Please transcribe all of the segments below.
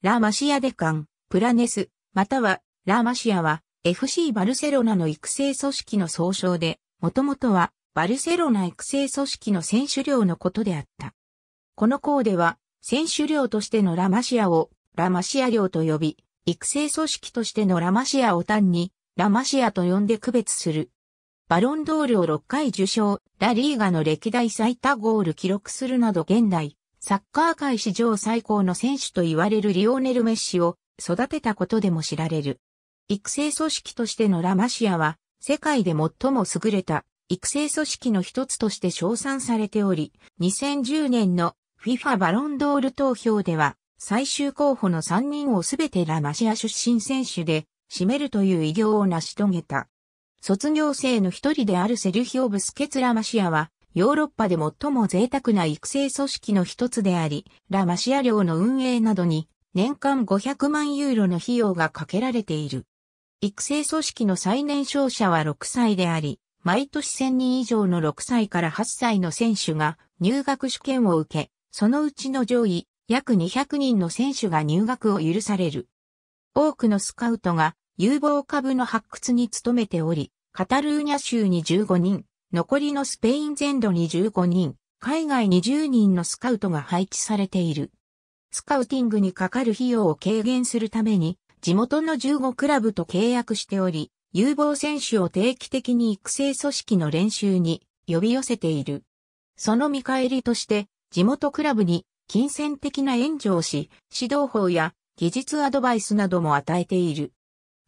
ラ・マシア・デカン、プラネス、またはラ・マシアは FC バルセロナの育成組織の総称で、もともとはバルセロナ育成組織の選手寮のことであった。この校では、選手寮としてのラ・マシアをラ・マシア寮と呼び、育成組織としてのラ・マシアを単にラ・マシアと呼んで区別する。バロンドールを6回受賞、ラ・リーガの歴代最多ゴール記録するなど現代、サッカー界史上最高の選手と言われるリオネル・メッシを育てたことでも知られる。育成組織としてのラマシアは、世界で最も優れた育成組織の一つとして称賛されており、2010年の FIFA バロンドール投票では、最終候補の3人をすべてラマシア出身選手で占めるという偉業を成し遂げた。卒業生の一人であるセルヒオ・ブスケツ・ラマシアは、ヨーロッパで最も贅沢な育成組織の一つであり、ラ・マシア領の運営などに年間500万ユーロの費用がかけられている。育成組織の最年少者は6歳であり、毎年1000人以上の6歳から8歳の選手が入学試験を受け、そのうちの上位約200人の選手が入学を許される。多くのスカウトが有望株の発掘に努めており、カタルーニャ州に15人、残りのスペイン全土に15人、海外に0人のスカウトが配置されている。スカウティングにかかる費用を軽減するために、地元の15クラブと契約しており、有望選手を定期的に育成組織の練習に呼び寄せている。その見返りとして、地元クラブに金銭的な援助をし、指導法や技術アドバイスなども与えている。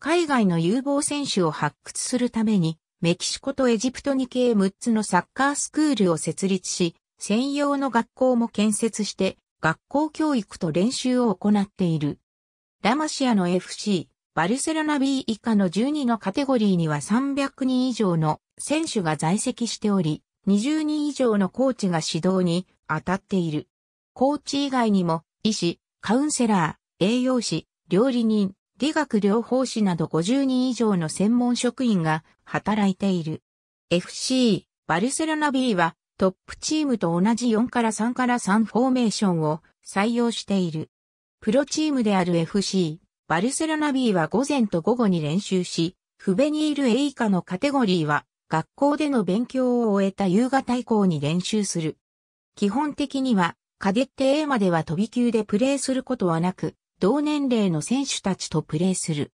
海外の有望選手を発掘するために、メキシコとエジプトに計6つのサッカースクールを設立し、専用の学校も建設して、学校教育と練習を行っている。ラマシアの FC、バルセロナ B 以下の12のカテゴリーには300人以上の選手が在籍しており、20人以上のコーチが指導に当たっている。コーチ以外にも、医師、カウンセラー、栄養士、料理人、理学療法士など50人以上の専門職員が働いている。FC バルセロナ B はトップチームと同じ4から3から3フォーメーションを採用している。プロチームである FC バルセロナ B は午前と午後に練習し、フベニール A 以下のカテゴリーは学校での勉強を終えた夕方以降に練習する。基本的にはカデッテ A までは飛び級でプレーすることはなく、同年齢の選手たちとプレーする。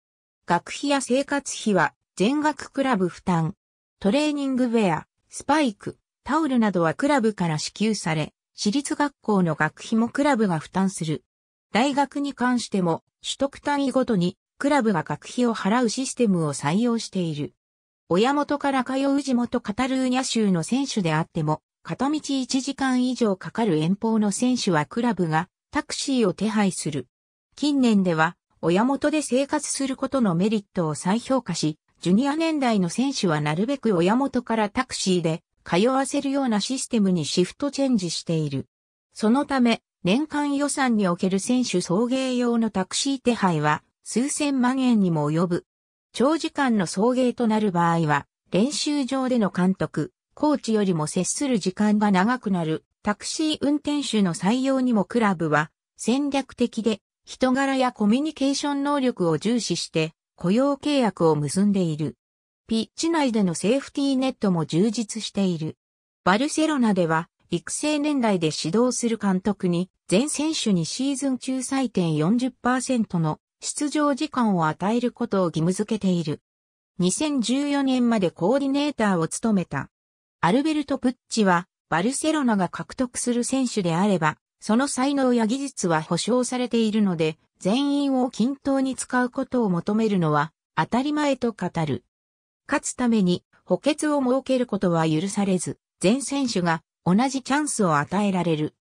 学費や生活費は全額クラブ負担。トレーニングウェア、スパイク、タオルなどはクラブから支給され、私立学校の学費もクラブが負担する。大学に関しても、取得単位ごとにクラブが学費を払うシステムを採用している。親元から通う地元カタルーニャ州の選手であっても、片道1時間以上かかる遠方の選手はクラブがタクシーを手配する。近年では、親元で生活することのメリットを再評価し、ジュニア年代の選手はなるべく親元からタクシーで通わせるようなシステムにシフトチェンジしている。そのため、年間予算における選手送迎用のタクシー手配は数千万円にも及ぶ。長時間の送迎となる場合は、練習場での監督、コーチよりも接する時間が長くなるタクシー運転手の採用にもクラブは戦略的で人柄やコミュニケーション能力を重視して雇用契約を結んでいる。ピッチ内でのセーフティーネットも充実している。バルセロナでは育成年代で指導する監督に全選手にシーズン中最点40%の出場時間を与えることを義務付けている。2014年までコーディネーターを務めた。アルベルト・プッチはバルセロナが獲得する選手であればその才能や技術は保証されているので、全員を均等に使うことを求めるのは当たり前と語る。勝つために補欠を設けることは許されず、全選手が同じチャンスを与えられる。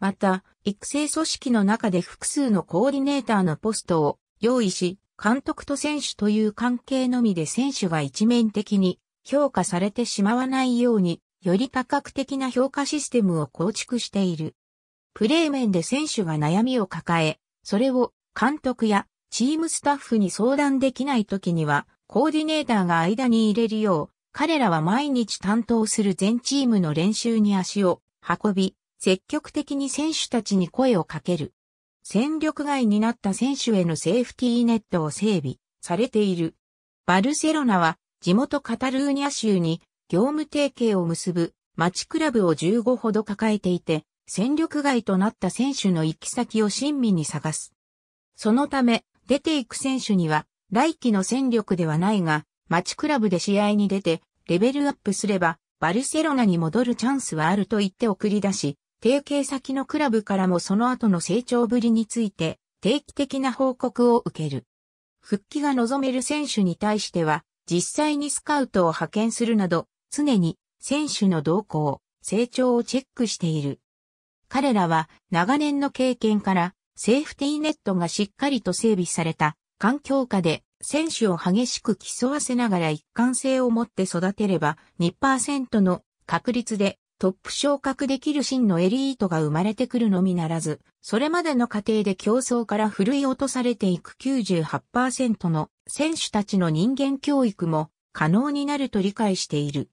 また、育成組織の中で複数のコーディネーターのポストを用意し、監督と選手という関係のみで選手が一面的に評価されてしまわないように、より多角的な評価システムを構築している。プレー面で選手が悩みを抱え、それを監督やチームスタッフに相談できない時には、コーディネーターが間に入れるよう、彼らは毎日担当する全チームの練習に足を運び、積極的に選手たちに声をかける。戦力外になった選手へのセーフティーネットを整備されている。バルセロナは地元カタルーニャ州に業務提携を結ぶ町クラブを15ほど抱えていて、戦力外となった選手の行き先を親身に探す。そのため、出ていく選手には、来季の戦力ではないが、町クラブで試合に出て、レベルアップすれば、バルセロナに戻るチャンスはあると言って送り出し、提携先のクラブからもその後の成長ぶりについて、定期的な報告を受ける。復帰が望める選手に対しては、実際にスカウトを派遣するなど、常に選手の動向、成長をチェックしている。彼らは長年の経験からセーフティーネットがしっかりと整備された環境下で選手を激しく競わせながら一貫性を持って育てれば2%の確率でトップ昇格できる真のエリートが生まれてくるのみならず、それまでの過程で競争から振るい落とされていく98%の選手たちの人間教育も可能になると理解している。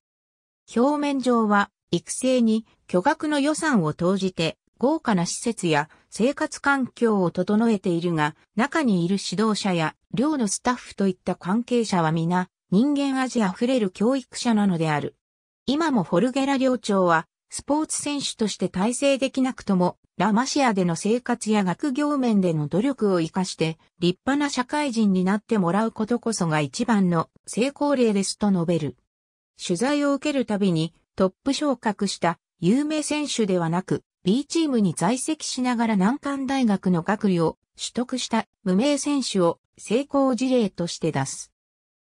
表面上は育成に巨額の予算を投じて豪華な施設や生活環境を整えているが、中にいる指導者や寮のスタッフといった関係者は皆人間味あふれる教育者なのである。今もフォルゲラ寮長はスポーツ選手として体制できなくとも、ラマシアでの生活や学業面での努力を活かして、立派な社会人になってもらうことこそが一番の成功例ですと述べる。取材を受けるたびに、トップ昇格した有名選手ではなく、B チームに在籍しながら難関大学の学位を取得した無名選手を成功事例として出す。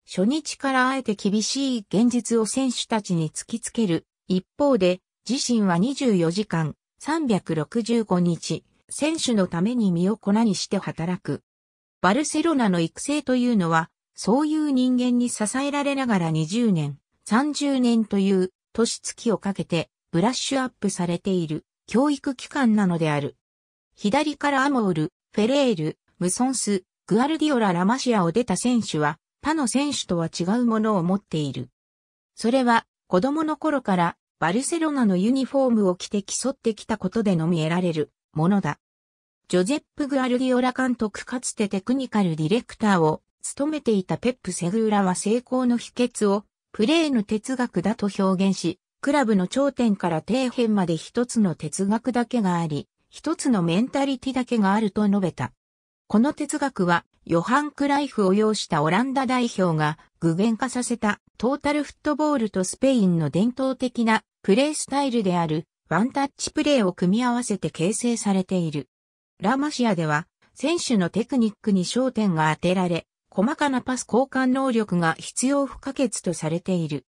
初日からあえて厳しい現実を選手たちに突きつける。一方で、自身は24時間、365日、選手のために身を粉にして働く。バルセロナの育成というのは、そういう人間に支えられながら20年、30年という年月をかけてブラッシュアップされている教育機関なのである。左からアモール、フェレール、ムソンス、グアルディオラ・ラマシアを出た選手は他の選手とは違うものを持っている。それは子供の頃からバルセロナのユニフォームを着て競ってきたことでのみ得られるものだ。ジョゼップ・グアルディオラ監督かつてテクニカルディレクターを務めていたペップ・セグーラは成功の秘訣をクレーの哲学だと表現し、クラブの頂点から底辺まで一つの哲学だけがあり、一つのメンタリティだけがあると述べた。この哲学は、ヨハン・クライフを要したオランダ代表が具現化させたトータルフットボールとスペインの伝統的なプレースタイルであるワンタッチプレーを組み合わせて形成されている。ラマシアでは選手のテクニックに焦点が当てられ、細かなパス交換能力が必要不可欠とされている。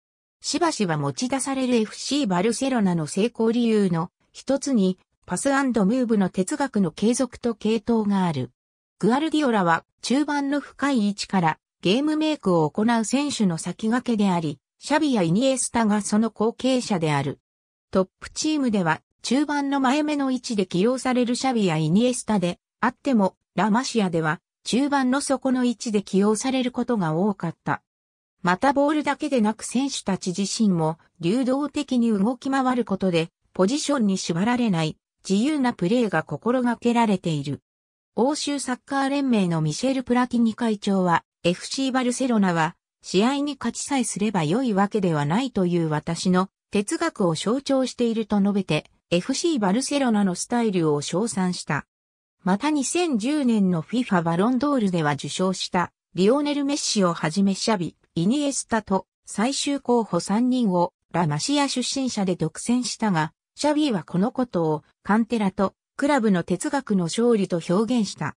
しばしば持ち出される FC バルセロナの成功理由の一つにパスムーブの哲学の継続と系統がある。グアルディオラは中盤の深い位置からゲームメイクを行う選手の先駆けであり、シャビやイニエスタがその後継者である。トップチームでは中盤の前目の位置で起用されるシャビやイニエスタであっても、ラマシアでは中盤の底の位置で起用されることが多かった。またボールだけでなく選手たち自身も流動的に動き回ることでポジションに縛られない自由なプレーが心がけられている。欧州サッカー連盟のミシェル・プラティニ会長は FC バルセロナは試合に勝ちさえすれば良いわけではないという私の哲学を象徴していると述べて FC バルセロナのスタイルを称賛した。また2010年の FIFA バロンドールでは受賞したリオネル・メッシをはじめシャビ、イニエスタと最終候補3人をラ・マシア出身者で独占したが、シャビーはこのことをカンテラとクラブの哲学の勝利と表現した。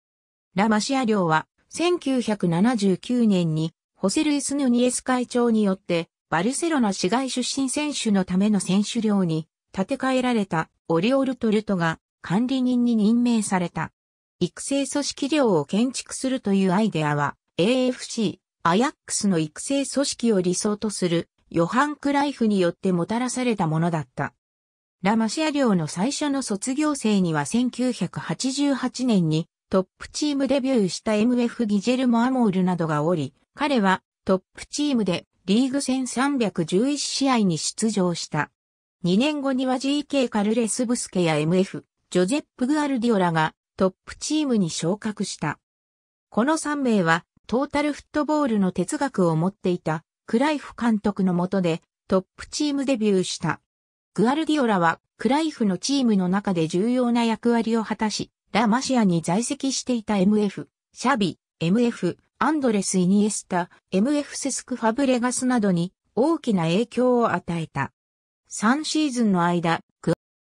ラ・マシア領は1979年にホセルイス・ヌニエス会長によってバルセロナ市外出身選手のための選手寮に建て替えられたオリオルトルトが管理人に任命された。育成組織量を建築するというアイデアは、AFC、アヤックスの育成組織を理想とする、ヨハン・クライフによってもたらされたものだった。ラマシア寮の最初の卒業生には1988年にトップチームデビューした MF ギジェルモ・アモールなどがおり、彼はトップチームでリーグ戦311試合に出場した。2年後には GK カルレスブスケや MF、ジョゼップ・グアルディオラがトップチームに昇格した。この3名はトータルフットボールの哲学を持っていたクライフ監督のもとでトップチームデビューした。グアルディオラはクライフのチームの中で重要な役割を果たし、ラマシアに在籍していた MF、シャビ、MF、アンドレス・イニエスタ、MF セスク・ファブレガスなどに大きな影響を与えた。3シーズンの間、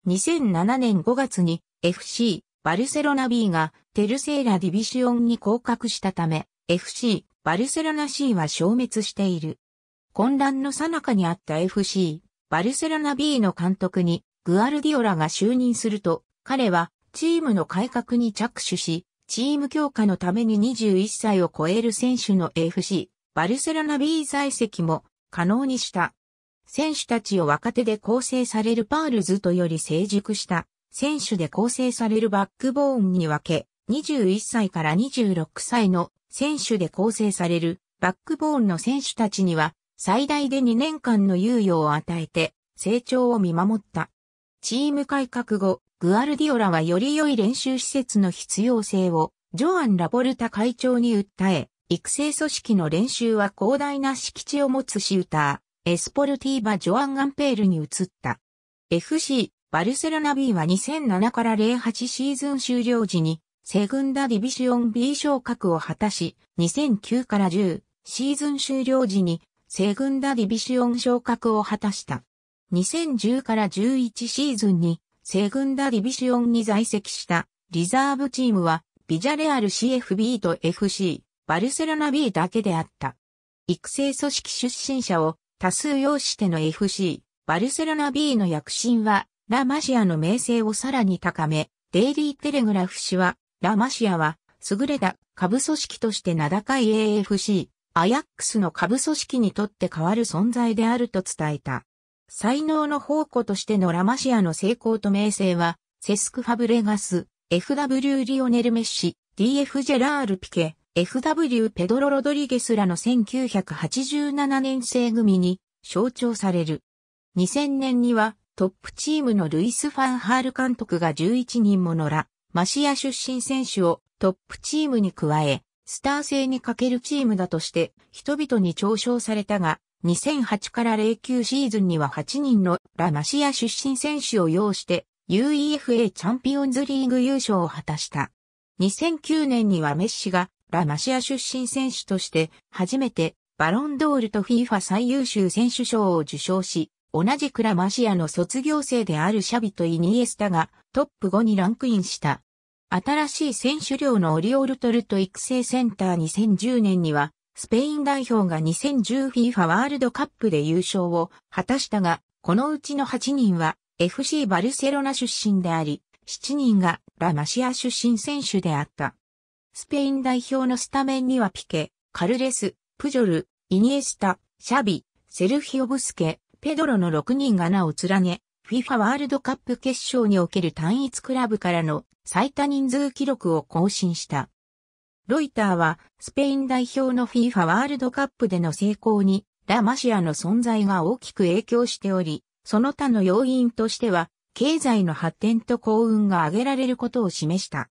2007年5月に FC バルセロナ B がテルセーラディビシオンに降格したため、FC バルセロナ C は消滅している。混乱の最中にあった FC バルセロナ B の監督にグアルディオラが就任すると、彼はチームの改革に着手し、チーム強化のために21歳を超える選手の FC、バルセロナ B 在籍も可能にした。選手たちを若手で構成されるパールズとより成熟した選手で構成されるバックボーンに分け、21歳から26歳の選手で構成されるバックボーンの選手たちには最大で2年間の猶予を与えて成長を見守った。チーム改革後、グアルディオラはより良い練習施設の必要性をジョアン・ラボルタ会長に訴え、育成組織の練習は広大な敷地を持つシューター、エスポルティーバ・ジョアン・アンペールに移った。FC バルセロナ B は2007から08シーズン終了時に、セグンダディビシオン B 昇格を果たし、2009から10シーズン終了時に、セグンダディビシオン昇格を果たした。2010から11シーズンに、セグンダディビシオンに在籍したリザーブチームは、ビジャレアル CFB と FC、バルセロナ B だけであった。育成組織出身者を多数要しての FC、バルセロナ B の躍進はラ・マシアの名声をさらに高め、デイリー・テレグラフ氏は、ラ・マシアは、優れた株組織として名高い AFC、アヤックスの株組織にとって変わる存在であると伝えた。才能の宝庫としてのラマシアの成功と名声は、セスク・ファブレガス、FW リオネル・メッシ、DF ジェラール・ピケ、FW ペドロ・ロドリゲスらの1987年生組に象徴される。2000年にはトップチームのルイス・ファンハール監督が11人ものら、マシア出身選手をトップチームに加え、スター性に欠けるチームだとして人々に嘲笑されたが、2008から09シーズンには8人のラ・マシア出身選手を擁して UEFA チャンピオンズリーグ優勝を果たした。2009年にはメッシがラ・マシア出身選手として初めてバロンドールと FIFA 最優秀選手賞を受賞し、同じくラマシアの卒業生であるシャビとイニエスタがトップ5にランクインした。新しい選手寮のオリオールトルト育成センター2010年には、スペイン代表が 2010FIFA ワールドカップで優勝を果たしたが、このうちの8人は FC バルセロナ出身であり、7人がラマシア出身選手であった。スペイン代表のスタメンにはピケ、カルレス、プジョル、イニエスタ、シャビ、セルヒオブスケ、ペドロの6人が名を連ね、FIFA ワールドカップ決勝における単一クラブからの最多人数記録を更新した。ロイターは、スペイン代表の FIFA ワールドカップでの成功に、ラマシアの存在が大きく影響しており、その他の要因としては、経済の発展と幸運が挙げられることを示した。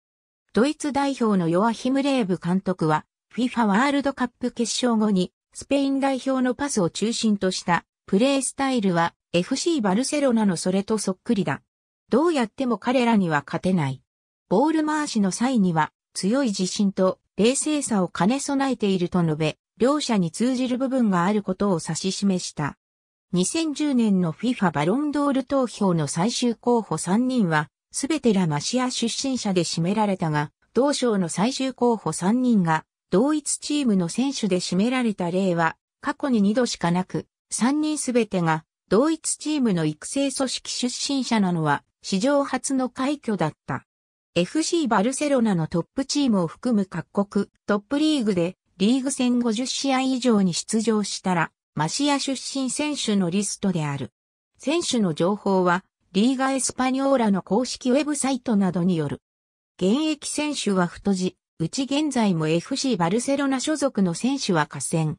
ドイツ代表のヨアヒム・レーブ監督は、FIFA ワールドカップ決勝後に、スペイン代表のパスを中心としたプレースタイルは FC バルセロナのそれとそっくりだ。どうやっても彼らには勝てない。ボール回しの際には強い自信と冷静さを兼ね備えていると述べ、両者に通じる部分があることを指し示した。2010年の FIFA バロンドール投票の最終候補3人は、すべてラマシア出身者で占められたが、同賞の最終候補3人が、同一チームの選手で占められた例は、過去に2度しかなく、3人すべてが同一チームの育成組織出身者なのは史上初の快挙だった。FC バルセロナのトップチームを含む各国トップリーグでリーグ戦50試合以上に出場したらマシア出身選手のリストである。選手の情報はリーガエスパニョーラの公式ウェブサイトなどによる。現役選手は太字、うち現在も FC バルセロナ所属の選手は河川。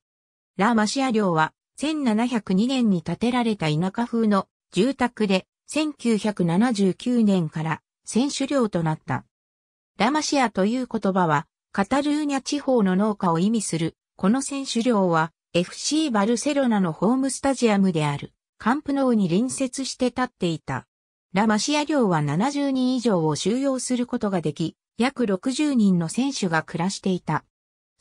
ラ・マシア領は1702年に建てられた田舎風の住宅で、1979年から選手寮となった。ラマシアという言葉は、カタルーニャ地方の農家を意味する、この選手寮は、FC バルセロナのホームスタジアムである、カンプノーに隣接して建っていた。ラマシア寮は70人以上を収容することができ、約60人の選手が暮らしていた。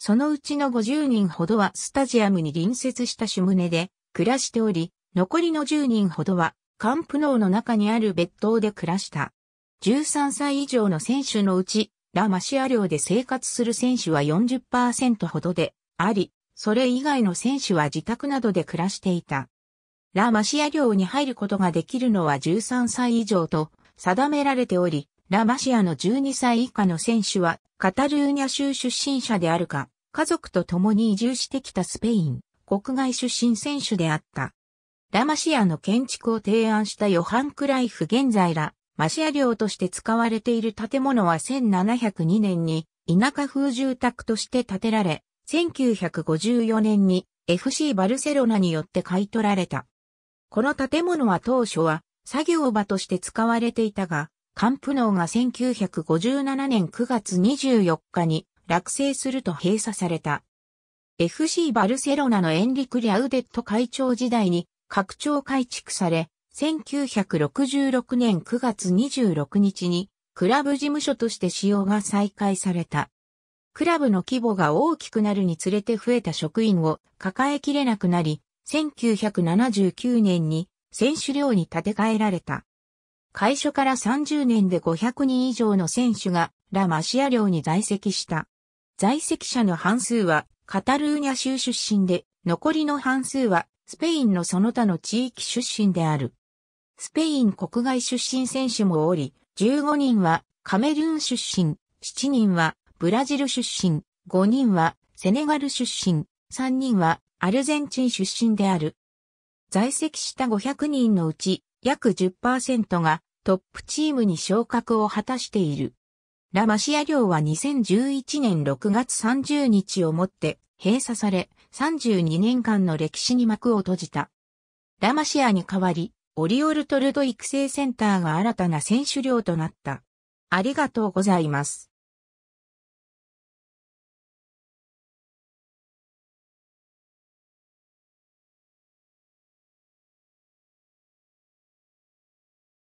そのうちの50人ほどはスタジアムに隣接したシュムネで暮らしており、残りの10人ほどはカンプノーの中にある別棟で暮らした。13歳以上の選手のうち、ラ・マシア領で生活する選手は40%ほどであり、それ以外の選手は自宅などで暮らしていた。ラ・マシア領に入ることができるのは13歳以上と定められており、ラ・マシアの12歳以下の選手はカタルーニャ州出身者であるか、家族と共に移住してきたスペイン、国外出身選手であった。ラマシアの建築を提案したヨハン・クライフ現在ら、マシア寮として使われている建物は1702年に田舎風住宅として建てられ、1954年に FC バルセロナによって買い取られた。この建物は当初は作業場として使われていたが、カンプノーが1957年9月24日に落成すると閉鎖された。FC バルセロナのエンリク・リャウデット会長時代に拡張改築され、1966年9月26日にクラブ事務所として使用が再開された。クラブの規模が大きくなるにつれて増えた職員を抱えきれなくなり、1979年に選手寮に建て替えられた。会所から30年で500人以上の選手がラマシア寮に在籍した。在籍者の半数はカタルーニャ州出身で、残りの半数はスペインのその他の地域出身である。スペイン国外出身選手もおり、15人はカメルーン出身、7人はブラジル出身、5人はセネガル出身、3人はアルゼンチン出身である。在籍した500人のうち約10%がトップチームに昇格を果たしている。ラマシア領は2011年6月30日をもって閉鎖され、32年間の歴史に幕を閉じた。ラマシアに代わり、オリオルトルド育成センターが新たな選手寮となった。ありがとうございます。